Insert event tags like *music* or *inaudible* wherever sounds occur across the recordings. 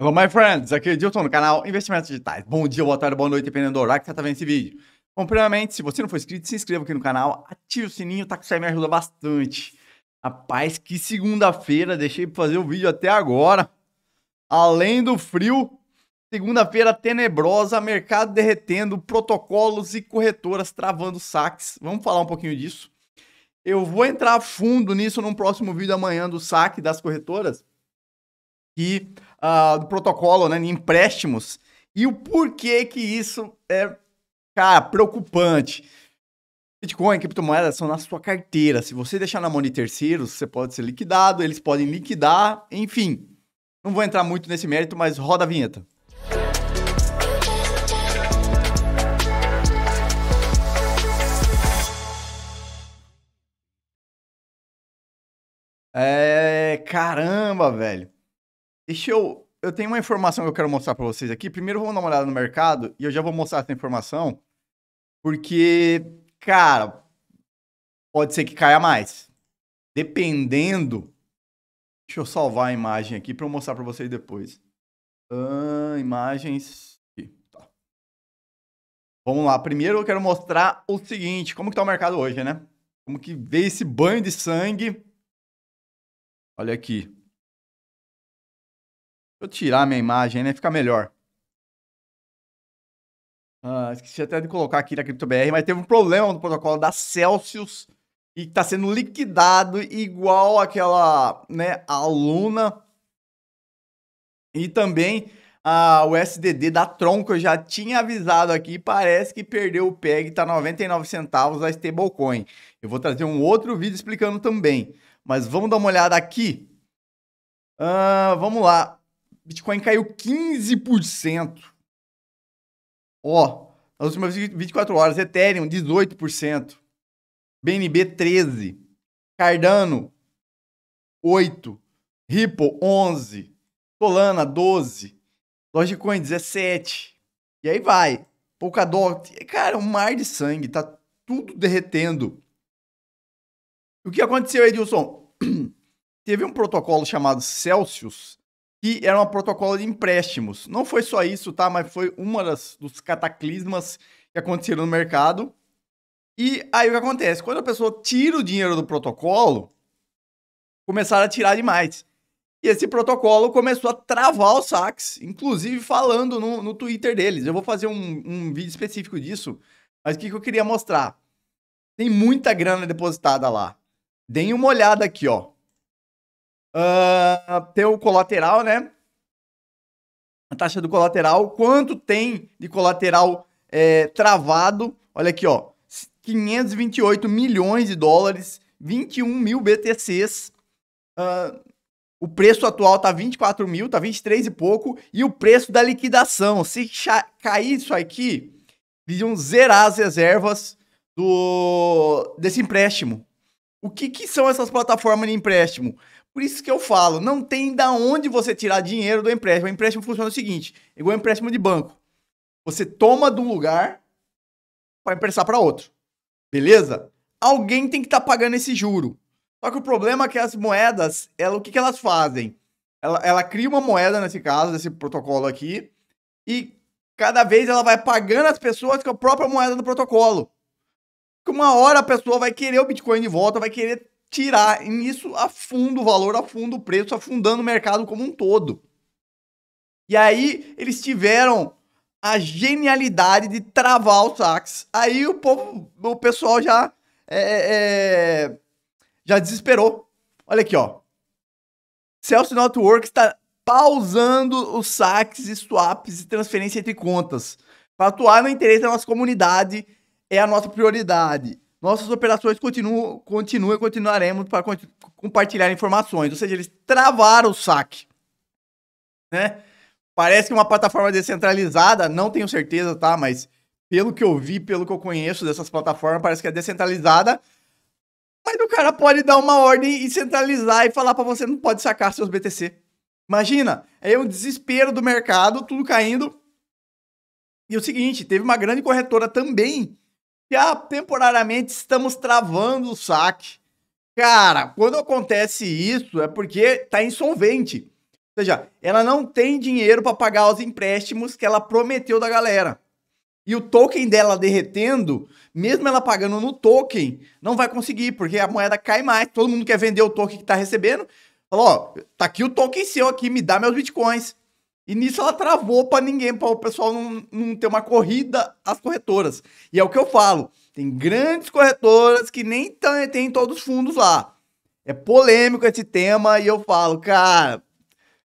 Hello, my friends! Aqui é Dilton no canal Investimentos Digitais. Bom dia, boa tarde, boa noite, dependendo do horário que você está vendo esse vídeo. Bom, primeiramente, se você não for inscrito, se inscreva aqui no canal, ative o sininho, tá que isso aí me ajuda bastante. Rapaz, que segunda-feira, deixei para fazer o vídeo até agora. Além do frio, segunda-feira tenebrosa, mercado derretendo, protocolos e corretoras travando saques. Vamos falar um pouquinho disso. Eu vou entrar fundo nisso num próximo vídeo amanhã do saque das corretoras e uh, do protocolo né, em empréstimos e o porquê que isso é, cara, preocupante. Bitcoin e criptomoedas são na sua carteira. Se você deixar na mão de terceiros, você pode ser liquidado, eles podem liquidar, enfim. Não vou entrar muito nesse mérito, mas roda a vinheta. É, caramba, velho. Deixa eu. Eu tenho uma informação que eu quero mostrar para vocês aqui. Primeiro, vamos dar uma olhada no mercado e eu já vou mostrar essa informação, porque, cara, pode ser que caia mais. Dependendo. Deixa eu salvar a imagem aqui para eu mostrar para vocês depois. Uh, imagens. Tá. Vamos lá. Primeiro, eu quero mostrar o seguinte: como que tá o mercado hoje, né? Como que veio esse banho de sangue? Olha aqui eu tirar minha imagem, né? Fica melhor. Ah, esqueci até de colocar aqui na CryptoBR, mas teve um problema no protocolo da Celsius e está sendo liquidado igual aquela né, aluna. E também a USDD da Tron, que eu já tinha avisado aqui, parece que perdeu o PEG, está 99 centavos a stablecoin. Eu vou trazer um outro vídeo explicando também. Mas vamos dar uma olhada aqui. Ah, vamos lá. Bitcoin caiu 15%. Ó, nas últimas 24 horas, Ethereum 18%, BNB 13, Cardano 8, Ripple 11, Solana 12, Dogecoin 17. E aí vai. Polkadot, cara, um mar de sangue, tá tudo derretendo. O que aconteceu, Edilson? *clears throat* Teve um protocolo chamado Celsius que era um protocolo de empréstimos. Não foi só isso, tá? Mas foi uma das dos cataclismas que aconteceram no mercado. E aí o que acontece? Quando a pessoa tira o dinheiro do protocolo, começaram a tirar demais. E esse protocolo começou a travar os saques, inclusive falando no, no Twitter deles. Eu vou fazer um, um vídeo específico disso, mas o que, que eu queria mostrar? Tem muita grana depositada lá. Deem uma olhada aqui, ó. Uh, o colateral, né? A taxa do colateral. Quanto tem de colateral é, travado? Olha aqui, ó. 528 milhões de dólares, 21 mil BTCs. Uh, ah, o preço atual tá 24 mil, tá 23 e pouco. E o preço da liquidação. Se cair isso aqui, eles iam zerar as reservas do desse empréstimo. O que, que são essas plataformas de empréstimo? Por isso que eu falo, não tem da onde você tirar dinheiro do empréstimo. O empréstimo funciona o seguinte, igual empréstimo de banco. Você toma de um lugar para emprestar para outro. Beleza? Alguém tem que estar tá pagando esse juro. Só que o problema é que as moedas, ela, o que, que elas fazem? Ela, ela cria uma moeda, nesse caso, desse protocolo aqui, e cada vez ela vai pagando as pessoas com a própria moeda do protocolo. Que uma hora a pessoa vai querer o Bitcoin de volta, vai querer tirar nisso a fundo o valor, a fundo o preço, afundando o mercado como um todo. E aí eles tiveram a genialidade de travar os sax. Aí o povo, o pessoal já é, é, já desesperou. Olha aqui, ó. Celso Network está pausando os saques e swaps e transferência entre contas. Para atuar no interesse da nossa comunidade é a nossa prioridade. Nossas operações continuam, continuam e continuaremos para compartilhar informações. Ou seja, eles travaram o saque. Né? Parece que é uma plataforma descentralizada, não tenho certeza, tá? Mas pelo que eu vi, pelo que eu conheço dessas plataformas, parece que é descentralizada. Mas o cara pode dar uma ordem e centralizar e falar para você não pode sacar seus BTC. Imagina, é um desespero do mercado, tudo caindo. E é o seguinte, teve uma grande corretora também que ah, temporariamente estamos travando o saque. Cara, quando acontece isso é porque tá insolvente. Ou seja, ela não tem dinheiro para pagar os empréstimos que ela prometeu da galera. E o token dela derretendo, mesmo ela pagando no token, não vai conseguir, porque a moeda cai mais. Todo mundo quer vender o token que tá recebendo. Falou, ó, tá aqui o token seu aqui, me dá meus bitcoins. E nisso ela travou para ninguém, para o pessoal não, não ter uma corrida às corretoras. E é o que eu falo: tem grandes corretoras que nem tem todos os fundos lá. É polêmico esse tema e eu falo, cara,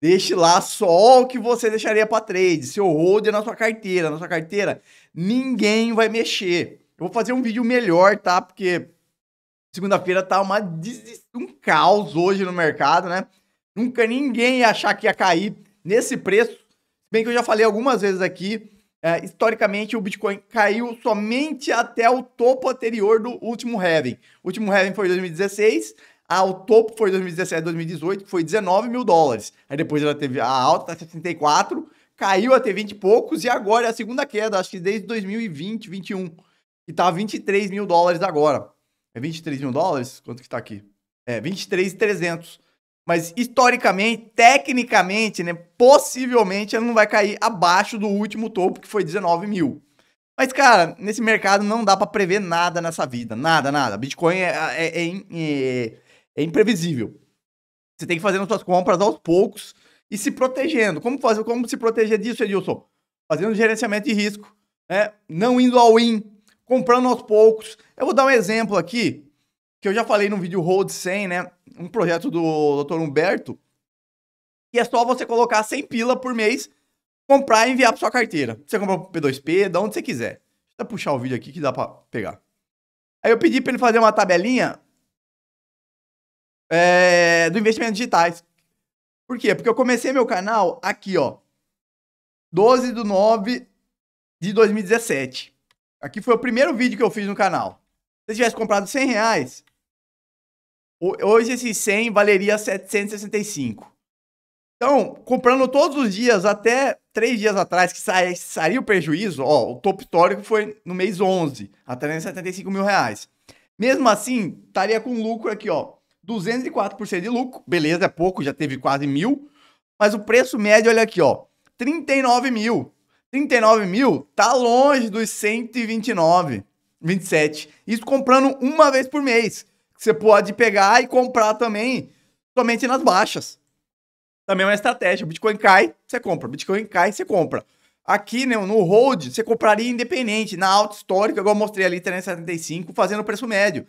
deixe lá só o que você deixaria para trade, seu holder é na sua carteira. Na sua carteira, ninguém vai mexer. Eu vou fazer um vídeo melhor, tá? Porque segunda-feira tá uma, um caos hoje no mercado, né? Nunca ninguém ia achar que ia cair nesse preço, bem que eu já falei algumas vezes aqui, é, historicamente o Bitcoin caiu somente até o topo anterior do último halving. O último halving foi em 2016, ao topo foi 2017, 2018, que foi 19 mil dólares. Aí depois ela teve a alta, 64, caiu até 20 e poucos, e agora é a segunda queda, acho que desde 2020, 2021, que tá 23 mil dólares agora. É 23 mil dólares? Quanto que tá aqui? É, 23,300. Mas historicamente, tecnicamente, né? Possivelmente ela não vai cair abaixo do último topo, que foi 19 mil. Mas, cara, nesse mercado não dá para prever nada nessa vida. Nada, nada. Bitcoin é, é, é, é, é imprevisível. Você tem que fazer as suas compras aos poucos e se protegendo. Como fazer? Como se proteger disso, Edilson? Fazendo gerenciamento de risco, né? não indo ao in, comprando aos poucos. Eu vou dar um exemplo aqui, que eu já falei no vídeo Hold 100, né? um projeto do Dr. Humberto, que é só você colocar 100 pila por mês, comprar e enviar para sua carteira. Você compra pro P2P, da onde você quiser. Deixa eu puxar o vídeo aqui que dá para pegar. Aí eu pedi para ele fazer uma tabelinha é, do investimento digitais. Por quê? Porque eu comecei meu canal aqui, ó. 12 de 9 de 2017. Aqui foi o primeiro vídeo que eu fiz no canal. Se você tivesse comprado 100 reais, Hoje esse 100 valeria 765. Então, comprando todos os dias, até três dias atrás, que sa sairia o prejuízo, ó, o topo histórico foi no mês 11, a 375 mil reais. Mesmo assim, estaria com lucro aqui, ó, 204% de lucro, beleza, é pouco, já teve quase mil, mas o preço médio, olha aqui, ó, 39 mil. 39 mil tá longe dos 129, 27. Isso comprando uma vez por mês você pode pegar e comprar também somente nas baixas. Também é uma estratégia. Bitcoin cai, você compra. Bitcoin cai, você compra. Aqui, né, no hold, você compraria independente, na alta histórica, igual eu mostrei ali, 375, fazendo o preço médio.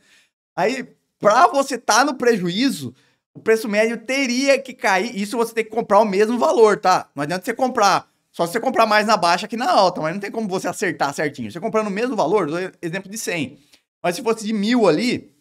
Aí, para você estar tá no prejuízo, o preço médio teria que cair. Isso você tem que comprar o mesmo valor, tá? Não adianta você comprar. Só se você comprar mais na baixa que na alta, mas não tem como você acertar certinho. Você comprando o mesmo valor, exemplo de 100. Mas se fosse de mil ali,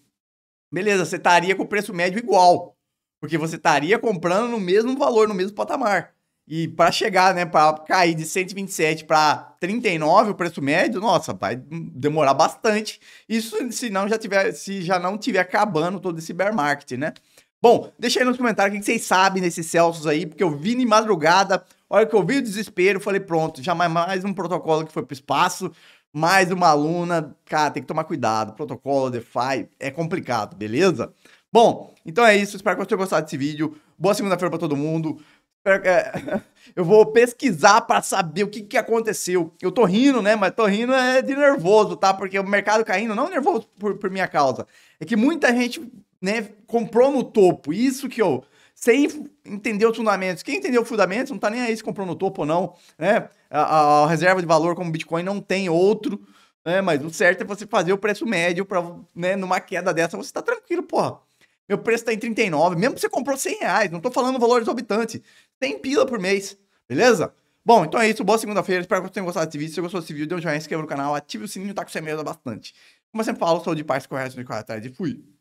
beleza, você estaria com o preço médio igual. Porque você estaria comprando no mesmo valor, no mesmo patamar. E para chegar, né, para cair de 127 para 39 o preço médio, nossa, vai demorar bastante. Isso se não já tiver, se já não tiver acabando todo esse bear market, né? Bom, deixa aí nos comentários o que vocês sabem desses Celsius aí, porque eu vi de madrugada, olha que eu vi o desespero, falei, pronto, já mais, mais um protocolo que foi para o espaço, mais uma aluna, cara, tem que tomar cuidado. Protocolo, DeFi, é complicado, beleza? Bom, então é isso. Espero que vocês tenham gostado desse vídeo. Boa segunda-feira para todo mundo. É, *laughs* eu vou pesquisar para saber o que, que aconteceu. Eu tô rindo, né? Mas tô rindo é de nervoso, tá? Porque o mercado caindo, não nervoso por, por minha causa. É que muita gente, né, comprou no topo. Isso que eu. Sem entender os fundamentos. Quem entendeu os fundamentos não tá nem aí se comprou no topo ou não, né? a, a reserva de valor como Bitcoin não tem outro, né? Mas o certo é você fazer o preço médio para, né, numa queda dessa você tá tranquilo, porra. Meu preço tá em 39, mesmo que você comprou 100 reais, não tô falando valor exorbitante. 100 pila por mês, beleza? Bom, então é isso, boa segunda-feira, espero que vocês tenham gostado desse vídeo. Se você gostou desse vídeo, dê um joinha, se inscreva no canal, ative o sininho, tá com você mesmo bastante. Como eu sempre falo, sou de paz, correto, de quarta e fui.